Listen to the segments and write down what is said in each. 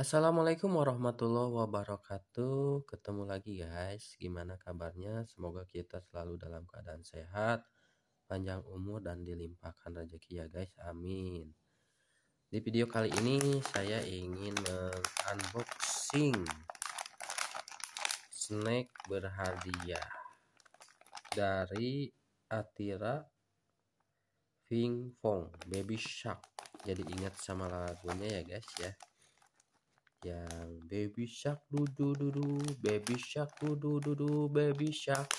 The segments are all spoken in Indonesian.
Assalamualaikum warahmatullahi wabarakatuh. Ketemu lagi guys. Gimana kabarnya? Semoga kita selalu dalam keadaan sehat, panjang umur dan dilimpahkan rezeki ya guys. Amin. Di video kali ini saya ingin unboxing snack berhadiah dari Atira Fing Fong Baby Shark. Jadi ingat sama lagunya ya guys ya yang baby shark du du du du baby shark du du du du baby shark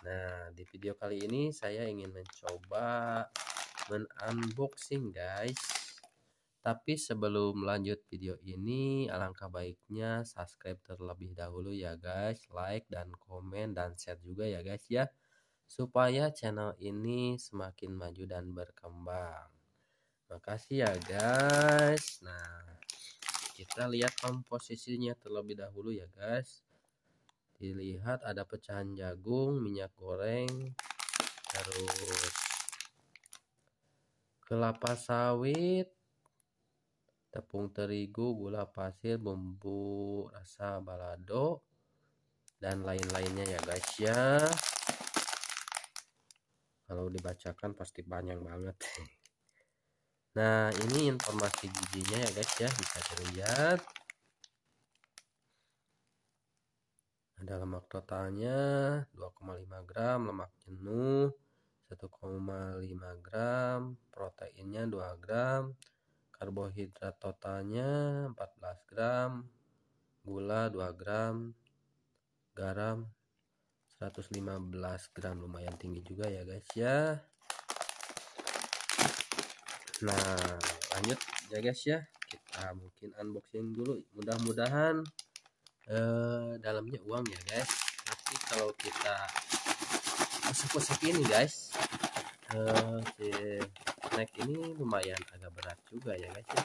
nah di video kali ini saya ingin mencoba men unboxing guys tapi sebelum lanjut video ini alangkah baiknya subscribe terlebih dahulu ya guys like dan komen dan share juga ya guys ya supaya channel ini semakin maju dan berkembang. Makasih ya guys kita lihat komposisinya terlebih dahulu ya guys dilihat ada pecahan jagung minyak goreng terus kelapa sawit tepung terigu gula pasir bumbu rasa balado dan lain-lainnya ya guys ya kalau dibacakan pasti panjang banget Nah, ini informasi giginya ya guys ya, bisa dilihat. Ada lemak totalnya 2,5 gram, lemak jenuh 1,5 gram, proteinnya 2 gram, karbohidrat totalnya 14 gram, gula 2 gram, garam 115 gram lumayan tinggi juga ya guys ya nah lanjut ya guys ya kita mungkin unboxing dulu mudah-mudahan eh, dalamnya uang ya guys tapi kalau kita masuk masuk ini guys eh, si snack ini lumayan agak berat juga ya guys ya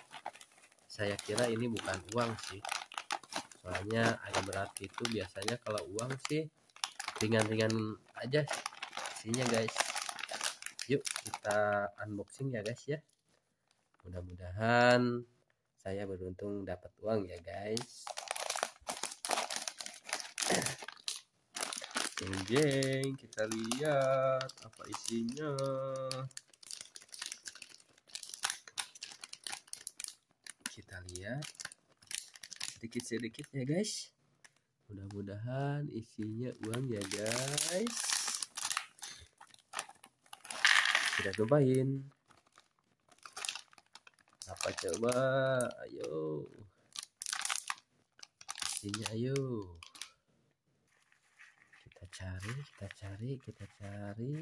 saya kira ini bukan uang sih soalnya agak berat itu biasanya kalau uang sih ringan-ringan aja isinya guys yuk kita unboxing ya guys ya mudah-mudahan saya beruntung dapat uang ya guys jeng kita lihat apa isinya kita lihat sedikit-sedikit ya guys mudah-mudahan isinya uang ya guys kita cobain apa coba? Ayo. Isinya ayo. Kita cari, kita cari, kita cari.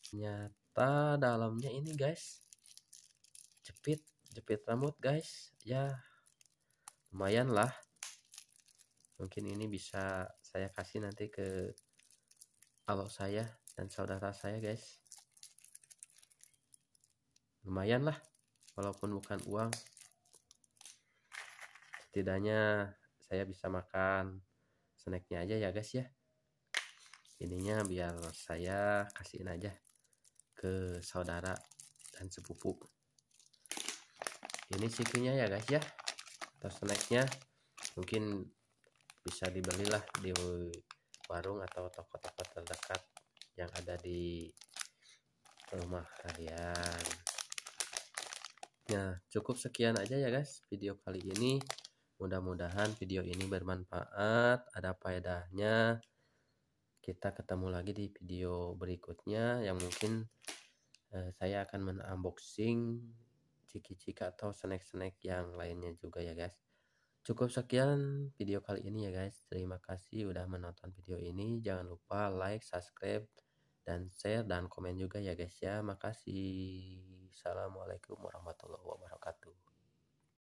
Ternyata dalamnya ini guys. Jepit, jepit rambut guys. Ya. Lumayan lah. Mungkin ini bisa saya kasih nanti ke kalau saya dan saudara saya guys lumayan lah walaupun bukan uang setidaknya saya bisa makan snacknya aja ya guys ya ininya biar saya kasihin aja ke saudara dan sepupu ini sikunya ya guys ya atau snacknya mungkin bisa dibelilah di warung atau toko-toko terdekat yang ada di rumah kalian ya cukup sekian aja ya guys video kali ini. Mudah-mudahan video ini bermanfaat, ada faedahnya. Kita ketemu lagi di video berikutnya yang mungkin eh, saya akan men-unboxing ciki-ciki atau snack-snack yang lainnya juga ya guys. Cukup sekian video kali ini ya guys. Terima kasih udah menonton video ini. Jangan lupa like, subscribe, dan share dan komen juga ya guys ya. Makasih. Assalamualaikum warahmatullahi wabarakatuh.